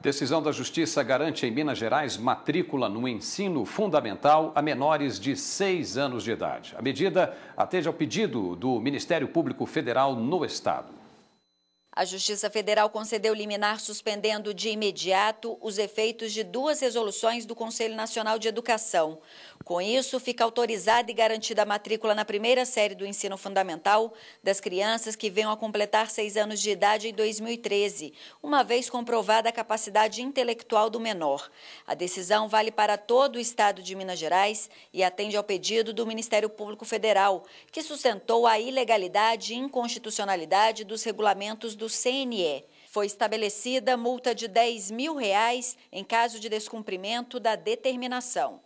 Decisão da Justiça garante em Minas Gerais matrícula no ensino fundamental a menores de 6 anos de idade. A medida atende ao pedido do Ministério Público Federal no Estado. A Justiça Federal concedeu liminar suspendendo de imediato os efeitos de duas resoluções do Conselho Nacional de Educação. Com isso, fica autorizada e garantida a matrícula na primeira série do ensino fundamental das crianças que venham a completar seis anos de idade em 2013, uma vez comprovada a capacidade intelectual do menor. A decisão vale para todo o estado de Minas Gerais e atende ao pedido do Ministério Público Federal, que sustentou a ilegalidade e inconstitucionalidade dos regulamentos do CNE. Foi estabelecida multa de R$ 10 mil reais em caso de descumprimento da determinação.